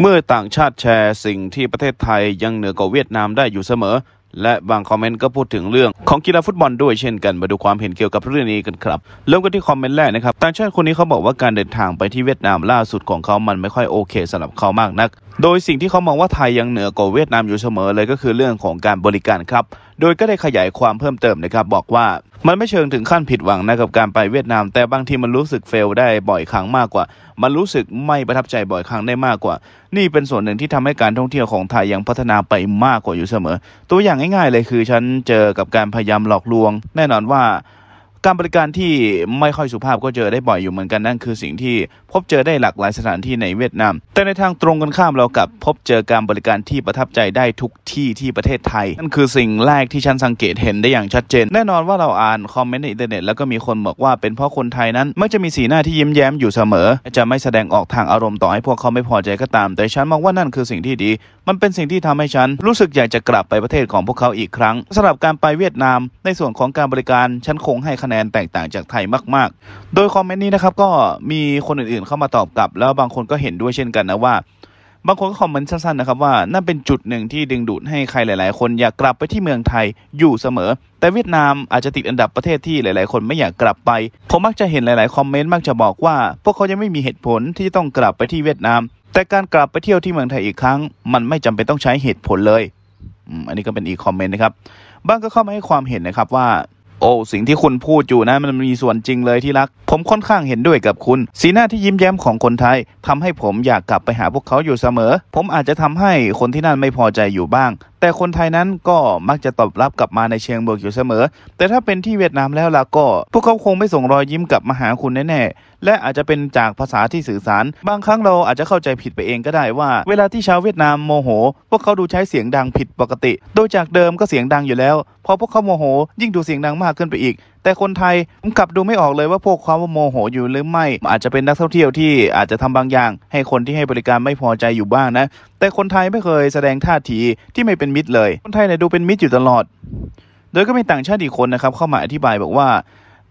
เมื่อต่างชาติแชร์ สิ่งที่ประเทศไทยยังเหนือกว่าเวียดนามได้อยู่เสมอ และบางคอมเมนต์ก็พูดถึงเรื่องของกีฬาฟุตบอลด้วยเช่นกันมาดูความเห็นเกี่ยวกับเรื่องนี้กันครับเริ่มกันที่คอมเมนต์แรกนะครับต่างชาติคนนี้เขาบอกว่าการเดินทางไปที่เวียดนามล่าสุดของเขามันไม่ค่อยโอเคสำหรับเขามากนัก โดยสิ่งที่เขามองว่าไทยยังเหนือกว่าเวียดนามอยู่เสมอเลยก็คือเรื่องของการบริการครับ โดยก็ได้ขยายความเพิ่มเติมนะครับบอกว่ามันไม่เชิงถึงขั้นผิดหวังนะกับการไปเวียดนามแต่บางทีมันรู้สึกเฟลได้บ่อยครั้งมากกว่า มันรู้สึกไม่ประทับใจบ่อยครั้งได้มากกว่า นี่เป็นส่วนหนึ่งที่ทำให้การท่องเที่ยวของไทย ยังพัฒนาไปมากกว่าอยู่เสมอ ตัวอย่างง่ายๆเลยคือ ฉันเจอกับการพยายามหลอกลวง แน่นอนว่าการบริการที่ไม่ค่อยสุภาพก็เจอได้บ่อยอยู่เหมือนกันนั่นคือสิ่งที่พบเจอได้หลากหลายสถานที่ในเวียดนาม แต่ในทางตรงกันข้ามเรากับพบเจอการบริการที่ประทับใจได้ทุกที่ที่ประเทศไทย นั่นคือสิ่งแรกที่ฉันสังเกตเห็นได้อย่างชัดเจน แน่นอนว่าเราอ่านคอมเมนต์ในอินเทอร์เน็ตแล้วก็มีคนบอกว่าเป็นเพราะคนไทยนั้นมักจะมีสีหน้าที่ยิ้มแย้มอยู่เสมอ จะไม่แสดงออกทางอารมณ์ต่อให้พวกเขาไม่พอใจก็ตามแต่ฉันมองว่านั่นคือสิ่งที่ดี มันเป็นสิ่งที่ทำให้ฉันรู้สึกอยากจะกลับไปประเทศของพวกเขาอีกครั้งสำหรับการไปเวียดนาม ในส่วนของการบริการฉันคงให้คะแนแนนแตกต่างจากไทยมากๆ โดยคอมเมนต์นี้นะครับก็มีคนอื่นๆ เข้ามาตอบกลับ แล้วบางคนก็เห็นด้วยเช่นกันนะว่า บางคนก็คอมเมนต์สั้นๆนะครับว่านั่นเป็นจุดหนึ่งที่ดึงดูดให้ใครหลาย ๆ คนอยากกลับไปที่เมืองไทยอยู่เสมอ แต่เวียดนามอาจจะติดอันดับประเทศที่หลายๆคนไม่อยากกลับไป ผมมักจะเห็นหลาย ๆ คอมเมนต์มักจะบอกว่า พวกเขายังไม่มีเหตุผลที่จะต้องกลับไปที่เวียดนาม แต่การกลับไปเที่ยวที่เมืองไทยอีกครั้ง มันไม่จำเป็นต้องใช้เหตุผลเลยอันนี้ก็เป็นอีกคอมเมนต์นะครับบ้างก็เข้ามาให้ความเห็นนะครับว่าโอ้สิ่งที่คุณพูดอยู่นะมันมีส่วนจริงเลยที่รัก ผมค่อนข้างเห็นด้วยกับคุณสีหน้าที่ยิ้มแย้มของคนไทย ทำให้ผมอยากกลับไปหาพวกเขาอยู่เสมอ ผมอาจจะทำให้คนที่นั่นไม่พอใจอยู่บ้าง แต่คนไทยนั้นก็มักจะตอบรับกลับมาในเชียงบวกอยู่เสมอ แต่ถ้าเป็นที่เวียดนามแล้วล่ะก็ พวกเขาคงไม่ส่งรอยยิ้มกลับมาหาคุณแน่ๆและอาจจะเป็นจากภาษาที่สื่อสาร บางครั้งเราอาจจะเข้าใจผิดไปเองก็ได้ว่า เวลาที่ชาวเวียดนามโมโหพวกเขาดูใช้เสียงดังผิดปกติ โดยจากเดิมก็เสียงดังอยู่แล้ว พอพวกเขาโมโหยิ่งดูเสียงดังมากขึ้นไปอีก แต่คนไทยกลับดูไม่ออกเลยว่าพวกเขาโมโหอยู่หรือไม่อาจจะเป็นนักท่องเที่ยวที่อาจจะทำบางอย่าง ให้คนที่ให้บริการไม่พอใจอยู่บ้างนะ แต่คนไทยไม่เคยแสดงท่าทีที่ไม่เป็นมิตรเลย คนไทยเนี่ยดูเป็นมิตรอยู่ตลอด โดยก็มีต่างชาติอีกคนนะครับ เข้ามาอธิบายบอกว่า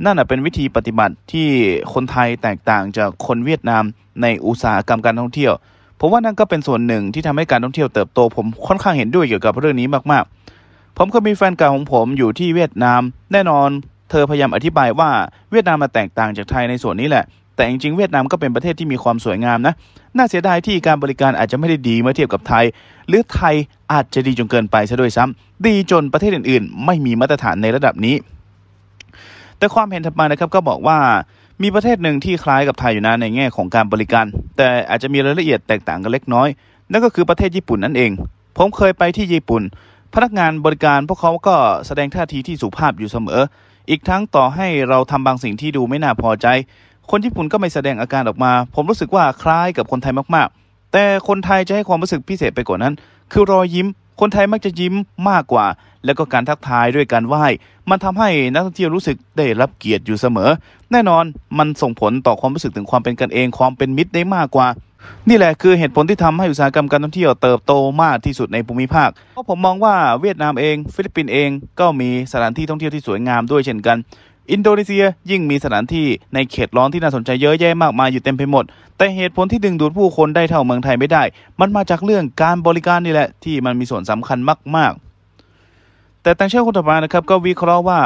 นั่นเป็นวิธีปฏิบัติที่คนไทยแตกต่างจากคนเวียดนามในอุตสาหกรรมการท่องเที่ยวผมว่านั่นก็เป็นส่วนหนึ่งที่ทำให้การท่องเที่ยวเติบโต ผมค่อนข้างเห็นด้วยเกี่ยวกับเรื่องนี้มาก ๆ ผมก็มีแฟนเก่าของผมอยู่ที่เวียดนาม แน่นอนเธอพยายามอธิบายว่าเวียดนามมาแตกต่างจากไทยในส่วนนี้แหละ แต่จริงๆเวียดนามก็เป็นประเทศที่มีความสวยงามนะน่าเสียดายที่การบริการอาจจะไม่ได้ดีเมื่อเทียบกับไทยหรือไทยอาจจะดีจนเกินไปซะด้วยซ้ำ ดีจนประเทศอื่น ๆ ไม่มีมาตรฐานในระดับนี้แต่ความเห็นถัดมานะครับก็บอกว่ามีประเทศหนึ่งที่คล้ายกับไทยอยู่นะในแง่ของการบริการ แต่อาจจะมีรายละเอียดแตกต่างกันเล็กน้อยนั่นก็คือประเทศญี่ปุ่นนั่นเอง ผมเคยไปที่ญี่ปุ่น พนักงานบริการพวกเขาก็แสดงท่าทีที่สุภาพอยู่เสมอ อีกทั้งต่อให้เราทำบางสิ่งที่ดูไม่น่าพอใจ คนญี่ปุ่นก็ไม่แสดงอาการออกมา ผมรู้สึกว่าคล้ายกับคนไทยมาก ๆ แต่คนไทยจะให้ความรู้สึกพิเศษไปกว่านั้น คือรอยยิ้มคนไทยมักจะยิ้มมากกว่า และก็การทักทายด้วยการไหว้มันทำให้นักท่องเที่ยวรู้สึกได้รับเกียรติอยู่เสมอ แน่นอนมันส่งผลต่อความรู้สึกถึงความเป็นกันเองความเป็นมิตรได้มากกว่า นี่แหละคือเหตุผลที่ทำให้อุตสาหกรรมการท่องเที่ยวเติบโตมากที่สุดในภูมิภาค เพราะผมมองว่าเวียดนามเอง ฟิลิปปินส์เองก็มีสถานที่ท่องเที่ยวที่สวยงามด้วยเช่นกันอินโดนีเซียยิ่งมีสถานที่ในเขตร้อนที่น่าสนใจเยอะแยะมาก มายอยู่เต็มไปหมด แต่เหตุผลที่ดึงดูดผู้คนได้เท่าเมืองไทยไม่ได้ มันมาจากเรื่องการบริการนี่แหละ ที่มันมีส่วนสำคัญมาก ๆ แต่ตังเช่คนต่อมานะครับ ก็วิเคราะห์ว่า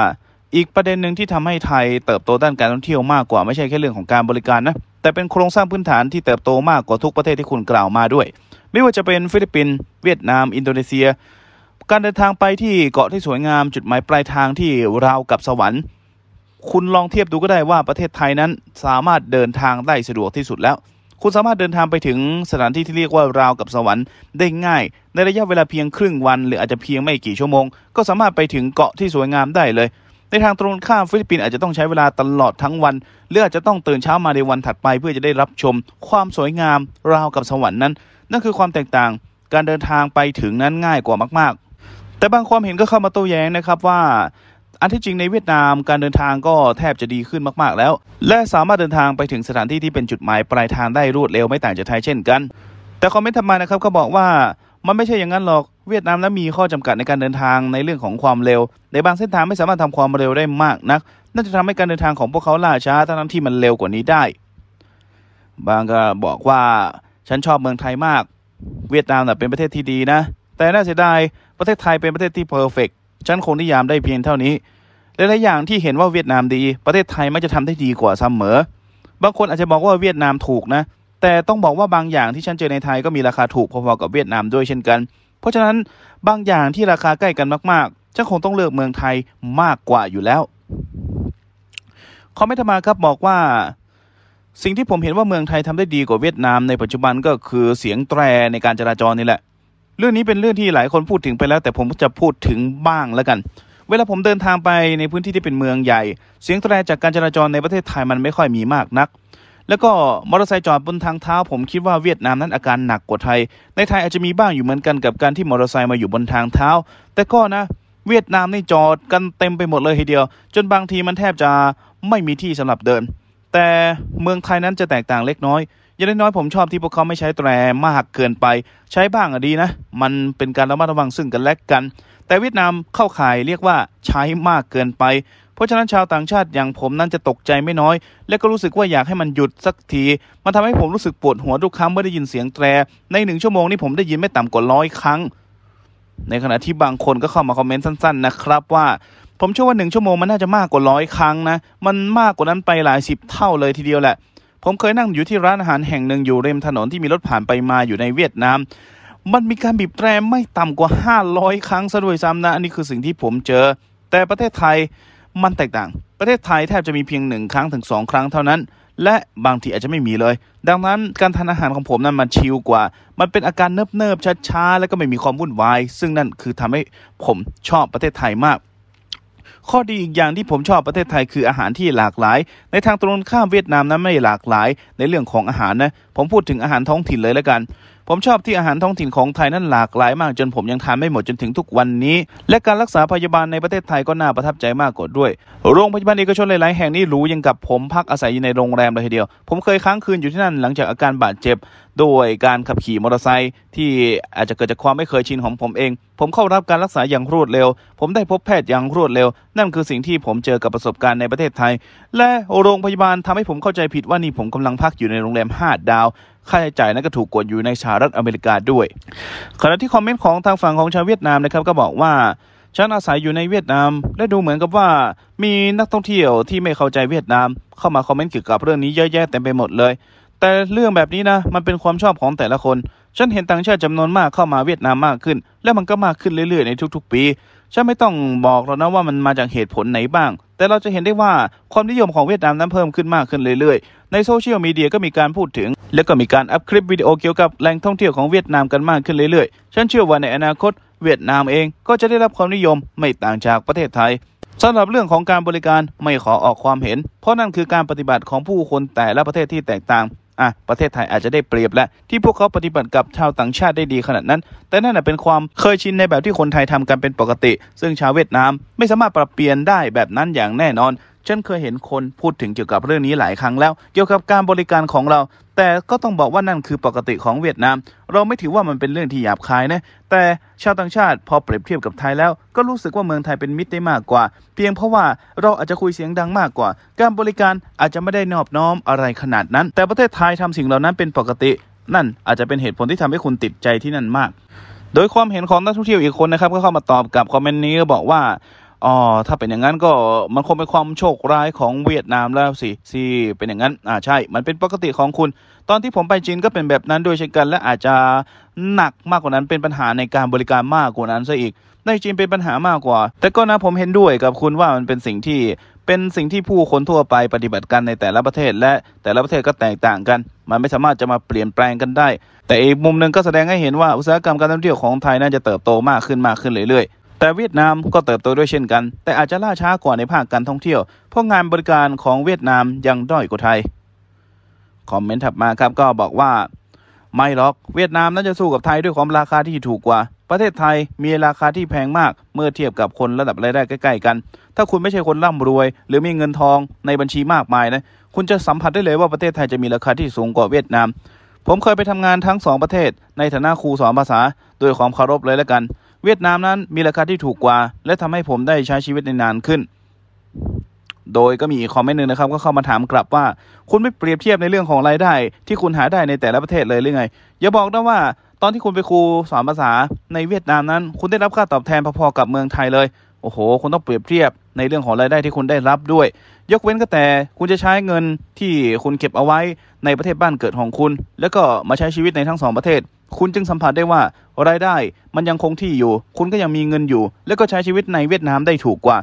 อีกประเด็นหนึ่งที่ทำให้ไทยเติบโตด้านการท่องเที่ยวมากกว่าไม่ใช่แค่เรื่องของการบริการนะแต่เป็นโครงสร้างพื้นฐานที่เติบโตมากกว่าทุกประเทศที่คุณกล่าวมาด้วย ไม่ว่าจะเป็นฟิลิปปินส์เวียดนาม อินโดนีเซีย การเดินทางไปที่เกาะที่สวยงามจุดหมายปลายทางที่ราวกับสวรรค์คุณลองเทียบดูก็ได้ว่าประเทศไทยนั้นสามารถเดินทางได้สะดวกที่สุดแล้ว คุณสามารถเดินทางไปถึงสถานที่ที่เรียกว่าราวกับสวรรค์ได้ง่าย ในระยะเวลาเพียงครึ่งวัน หรืออาจจะเพียงไม่กี่ชั่วโมง ก็สามารถไปถึงเกาะที่สวยงามได้เลย ในทางตรงข้ามฟิลิปปินส์อาจจะต้องใช้เวลาตลอดทั้งวันหรืออาจจะต้องตื่นเช้ามาในวันถัดไปเพื่อจะได้รับชม ความสวยงาม ราวกับสวรรค์นั้น นั่นคือความแตกต่างการเดินทางไปถึงนั้นง่ายกว่ามาก ๆ แต่บางความเห็นก็เข้ามาโต้แย้งนะครับว่าอันที่จริงในเวียดนามการเดินทางก็แทบจะดีขึ้นมากๆแล้ว และสามารถเดินทางไปถึงสถานที่ที่เป็นจุดหมาย ปลายทางได้รวดเร็วไม่ต่างจากไทยเช่นกัน แต่คอมเมนต์ทำมานะครับก็บอกว่ามันไม่ใช่อย่างนั้นหรอกเวียดนามและมีข้อจำกัดในการเดินทางในเรื่องของความเร็ว ในบางเส้นทางไม่สามารถทำความเร็วได้มากนัก น่าจะทำให้การเดินทางของพวกเขาล่าช้าทั้งั้ที่มันเร็วกว่านี้ได้ บางก็บอกว่าฉันชอบเมืองไทยมาก เวียดนามเป็นประเทศที่ดีนะ แต่น่าเสียดายประเทศไทยเป็นประเทศที่เพอร์เฟกตฉันคงนิยามได้เพียงเท่านี้หลายๆอย่างที่เห็นว่าเวียดนามดี ประเทศไทยมักจะทำได้ดีกว่าเสมอบางคนอาจจะบอกว่าเวียดนามถูกนะแต่ต้องบอกว่าบางอย่างที่ฉันเจอในไทยก็มีราคาถูกพอๆกับเวียดนามด้วยเช่นกัน เพราะฉะนั้นบางอย่างที่ราคาใกล้กันมากๆฉันคงต้องเลือกเมืองไทยมากกว่าอยู่แล้วคอมเมนต์มาครับบอกว่าสิ่งที่ผมเห็นว่าเมืองไทยทำได้ดีกว่าเวียดนามในปัจจุบันก็คือเสียงแตรในการจราจรนี่แหละเรื่องนี้เป็นเรื่องที่หลายคนพูดถึงไปแล้ว แต่ผมจะพูดถึงบ้างแล้วกัน เวลาผมเดินทางไปในพื้นที่ที่เป็นเมืองใหญ่ เสียงแตรจากการจราจรในประเทศไทยมันไม่ค่อยมีมากนัก แล้วก็มอเตอร์ไซค์จอดบนทางเท้า ผมคิดว่าเวียดนามนั้นอาการหนักกว่าไทย ในไทยอาจจะมีบ้างอยู่เหมือนกันกับการที่มอเตอร์ไซค์มาอยู่บนทางเท้า แต่ก็นะ เวียดนามนี่จอดกันเต็มไปหมดเลยทีเดียว จนบางทีมันแทบจะไม่มีที่สำหรับเดิน แต่เมืองไทยนั้นจะแตกต่างเล็กน้อยอย่างน้อยผมชอบที่พวกเขาไม่ใช้แตรมากเกินไป ใช้บ้างอะดีนะ มันเป็นการระมัดระวังซึ่งกันและกัน แต่เวียดนามเข้าข่ายเรียกว่าใช้มากเกินไป เพราะฉะนั้นชาวต่างชาติอย่างผมนั้นจะตกใจไม่น้อย และก็รู้สึกว่าอยากให้มันหยุดสักที มันทำให้ผมรู้สึกปวดหัวทุกครั้งเมื่อได้ยินเสียงแตร ในหนึ่งชั่วโมงนี้ผมได้ยินไม่ต่ำกว่าร้อยครั้ง ในขณะที่บางคนก็เข้ามาคอมเมนต์สั้นๆ นะครับว่า ผมเชื่อว่าหนึ่งชั่วโมงมันน่าจะมากกว่าร้อยครั้งนะ มันมากกว่านั้นไปหลายสิบเท่าเลยทีเดียวแหละผมเคยนั่งอยู่ที่ร้านอาหารแห่งหนึ่งอยู่ริมถนนที่มีรถผ่านไปมาอยู่ในเวียดนาม มันมีการบีบแตรไม่ต่ำกว่า 500 ครั้งซะด้วยซ้ำนะอันนี้คือสิ่งที่ผมเจอ แต่ประเทศไทยมันแตกต่าง ประเทศไทยแทบจะมีเพียงหนึ่งครั้งถึงสองครั้งเท่านั้น และบางทีอาจจะไม่มีเลย ดังนั้นการทานอาหารของผมนั้นมันชิลกว่า มันเป็นอาการเนิบๆช้าๆแล้วก็ไม่มีความวุ่นวายซึ่งนั่นคือทำให้ผมชอบประเทศไทยมากข้อดีอีกอย่างที่ผมชอบประเทศไทยคืออาหารที่หลากหลาย ในทางตรงข้ามเวียดนามนั้นไม่หลากหลายในเรื่องของอาหารนะ ผมพูดถึงอาหารท้องถิ่นเลยแล้วกัน ผมชอบที่อาหารท้องถิ่นของไทยนั้นหลากหลาย มากจนผมยังทานไม่หมดจนถึงทุกวันนี้ และการรักษาพยาบาลในประเทศไทยก็น่าประทับใจมากกว่าด้วย โรงพยาบาลเอกชนหลายๆแห่งนี่รู้ยังกับผมพักอาศัยอยู่ในโรงแรมเลยทีเดียว ผมเคยค้างคืนอยู่ที่นั่น หลังจากอาการบาดเจ็บโดยการขับขี่มอเตอร์ไซค์ที่อาจจะเกิดจากความไม่เคยชินของผมเอง ผมเข้ารับการรักษาอย่างรวดเร็ว ผมได้พบแพทย์อย่างรวดเร็วนั่นคือสิ่งที่ผมเจอกับประสบการณ์ในประเทศไทย และโรงพยาบาลทำให้ผมเข้าใจผิดว่านี่ผมกำลังพักอยู่ในโรงแรม 5 ดาว ค่าใช้จ่ายนั้นก็ถูกกดอยู่ในสหรัฐอเมริกาด้วย ขณะที่คอมเมนต์ของทางฝั่งของชาวเวียดนามนะครับก็บอกว่าฉันอาศัยอยู่ในเวียดนาม และดูเหมือนกับว่ามีนักท่องเที่ยวที่ไม่เข้าใจเวียดนาม เข้ามาคอมเมนต์เกี่ยวกับเรื่องนี้เยอะแยะเต็มไปหมดเลยแต่เรื่องแบบนี้นะมันเป็นความชอบของแต่ละคนฉันเห็นต่างชาติจำนวนมากเข้ามาเวียดนามมากขึ้น และมันก็มากขึ้นเรื่อยๆในทุก ๆ ปี ฉันไม่ต้องบอกหรอกนะว่ามันมาจากเหตุผลไหนบ้าง แต่เราจะเห็นได้ว่าความนิยมของเวียดนามนั้นเพิ่มขึ้นมากขึ้นเรื่อยๆ ในโซเชียลมีเดียก็มีการพูดถึง และก็มีการอัพคลิปวิดีโอเกี่ยวกับแหล่งท่องเที่ยวของเวียดนามกันมากขึ้นเรื่อยๆฉันเชื่อว่าในอนาคตเวียดนามเองก็จะได้รับความนิยมไม่ต่างจากประเทศไทยสำหรับเรื่องของการบริการไม่ขอออกความเห็น เพราะนั่นคือการปฏิบัติของผู้คนแต่ละประเทศที่แตกต่างอ่ะประเทศไทยอาจจะได้เปรียบและ ที่พวกเขาปฏิบัติกับชาวต่างชาติได้ดีขนาดนั้น แต่นั่นเป็นความเคยชินในแบบที่คนไทยทำกันเป็นปกติ ซึ่งชาวเวียดนามไม่สามารถปรับเปลี่ยนได้แบบนั้นอย่างแน่นอนฉันเคยเห็นคนพูดถึงเกี่ยวกับเรื่องนี้หลายครั้งแล้ว เกี่ยวกับการบริการของเรา แต่ก็ต้องบอกว่านั่นคือปกติของเวียดนาม เราไม่ถือว่ามันเป็นเรื่องที่หยาบคายนะแต่ชาวต่างชาติพอเปรียบเทียบกับไทยแล้ว ก็รู้สึกว่าเมืองไทยเป็นมิตรได้มากกว่า เพียงเพราะว่าเราอาจจะคุยเสียงดังมากกว่าการบริการอาจจะไม่ได้นอบน้อมอะไรขนาดนั้น แต่ประเทศไทยทำสิ่งเหล่านั้นเป็นปกติ นั่นอาจจะเป็นเหตุผลที่ทำให้คุณติดใจที่นั่นมาก โดยความเห็นของนักท่องเที่ยวอีกคนนะครับก็เข้ามาตอบกับคอมเมนต์นี้บอกว่าอ๋อ ถ้าเป็นอย่างนั้นก็มันคงเป็นความโชคร้ายของเวียดนามแล้วสิสิเป็นอย่างนั้น อ่า ใช่ มันเป็นปกติของคุณ ตอนที่ผมไปจีนก็เป็นแบบนั้นด้วยเช่นกัน และอาจจะหนักมากกว่านั้น เป็นปัญหาในการบริการมากกว่านั้นซะอีก ในจีนเป็นปัญหามากกว่า แต่ก็นะ ผมเห็นด้วยกับคุณว่ามันเป็นสิ่งที่ เป็นสิ่งที่ผู้คนทั่วไปปฏิบัติกันในแต่ละประเทศ และแต่ละประเทศก็แตกต่างกัน มันไม่สามารถจะมาเปลี่ยนแปลงกันได้ แต่อีกมุมหนึ่งก็แสดงให้เห็นว่าอุตสาหกรรมการท่องเที่ยวของไทยน่าจะเติบโตมากขึ้นมากขึ้นเรื่อยๆแต่เวียดนามก็เติบโตด้วยเช่นกัน แต่อาจจะล่าช้ากว่าในภาคการท่องเที่ยวเพราะงานบริการของเวียดนามยังด้อยกว่าไทยคอมเมนต์ถัดมาครับก็บอกว่า ไม่หรอกเวียดนามน่าจะสู้กับไทยด้วยความราคาที่ถูกกว่า ประเทศไทยมีราคาที่แพงมากเมื่อเทียบกับคนระดับรายได้ใกล้ๆกัน ถ้าคุณไม่ใช่คนร่ำรวย หรือมีเงินทอง ในบัญชีมากมายนะ คุณจะสัมผัสได้เลยว่าประเทศไทยจะมีราคาที่สูงกว่าเวียดนาม ผมเคยไปทำงานทั้งสองประเทศ ในฐานะครูสอนภาษาโดยความเคารพเลยแล้วกันเวียดนามนั้น มีราคาที่ถูกกว่า และทำให้ผมได้ใช้ชีวิตในนานขึ้น โดยก็มีอีกคอมเมนต์หนึ่งนะครับ ก็เข้ามาถามกลับว่าคุณไม่เปรียบเทียบในเรื่องของรายได้ ที่คุณหาได้ในแต่ละประเทศเลยหรือไงอย่าบอกนะว่าตอนที่คุณไปครูสอนภาษาในเวียดนามนั้น คุณได้รับค่าตอบแทนพอๆกับเมืองไทยเลยโอ้โห คุณต้องเปรียบเทียบในเรื่องของรายได้ที่คุณได้รับด้วย ยกเว้นก็แต่คุณจะใช้เงินที่คุณเก็บเอาไว้ในประเทศบ้านเกิดของคุณ แล้วก็มาใช้ชีวิตในทั้งสอง ประเทศ คุณจึงสัมผัสได้ว่ารายได้มันยังคงที่อยู่ คุณก็ยังมีเงินอยู่ แล้วก็ใช้ชีวิตในเวียดนามได้ถูกกว่า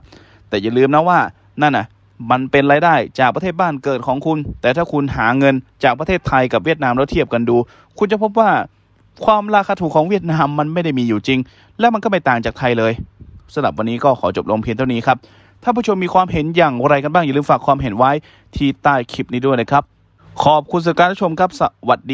แต่อย่าลืมนะว่านั่นน่ะมันเป็นรายได้จากประเทศบ้านเกิดของคุณ แต่ถ้าคุณหาเงินจากประเทศไทยกับเวียดนามแล้วเทียบกันดู คุณจะพบว่าความราคาถูกของเวียดนามมันไม่ได้มีอยู่จริง และมันก็ไม่ต่างจากไทยเลยสำหรับวันนี้ก็ขอจบลงเพียงเท่านี้ครับถ้าผู้ชมมีความเห็นอย่างไรกันบ้างอย่าลืมฝากความเห็นไว้ที่ใต้คลิปนี้ด้วยนะครับ ขอบคุณสการรับชมครับสวัสดี